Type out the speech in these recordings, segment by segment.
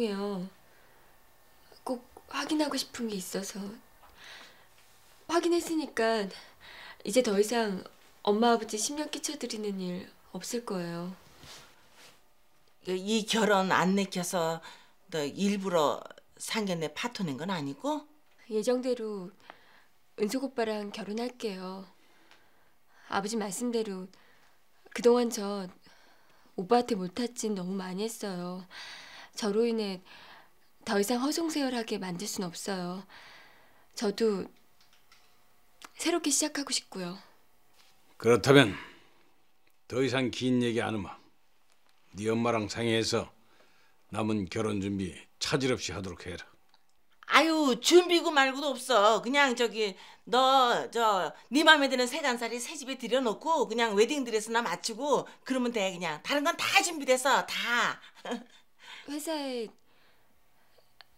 해요. 꼭 확인하고 싶은 게 있어서 확인했으니까 이제 더 이상 엄마 아버지 심령 끼쳐드리는 일 없을 거예요. 이 결혼 안 내켜서 너 일부러 상견례 파토낸 건 아니고? 예정대로 은숙 오빠랑 결혼할게요. 아버지 말씀대로 그동안 저 오빠한테 못할 짓 너무 많이 했어요. 저로 인해 더 이상 허송세월하게 만들 순 없어요. 저도 새롭게 시작하고 싶고요. 그렇다면 더 이상 긴 얘기 안 하마. 네 엄마랑 상의해서 남은 결혼 준비 차질 없이 하도록 해라. 아유 준비고 말고도 없어. 그냥 저기 너 저네 마음에 드는 세간살이 새 집에 들여놓고 그냥 웨딩드레스나 맞추고 그러면 돼 그냥 다른 건 다 준비돼서 다. 회사에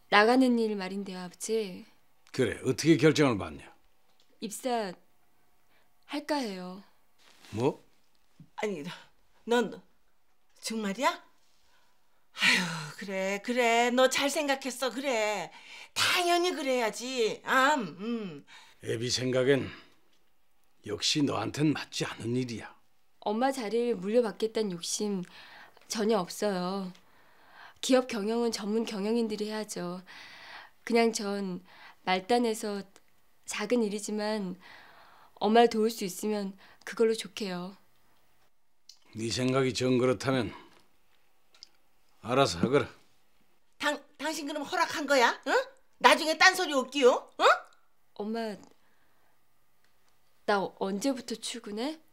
나가는 일 말인데요, 아버지. 그래, 어떻게 결정을 받냐? 입사 할까 해요. 뭐? 아니, 다넌 정말이야? 아휴 그래, 그래. 너 잘 생각했어, 그래. 당연히 그래야지. 암, 음. 애비 생각엔 역시 너한텐 맞지 않은 일이야. 엄마 자리를 물려받겠다는 욕심 전혀 없어요. 기업 경영은 전문 경영인들이 해야죠. 그냥 전 말단에서 작은 일이지만 엄마를 도울 수 있으면 그걸로 좋게요. 네 생각이 전 그렇다면 알아서 하거라. 당 당신 그럼 허락한 거야? 응? 나중에 딴 소리 없기요? 응? 엄마 나 언제부터 출근해?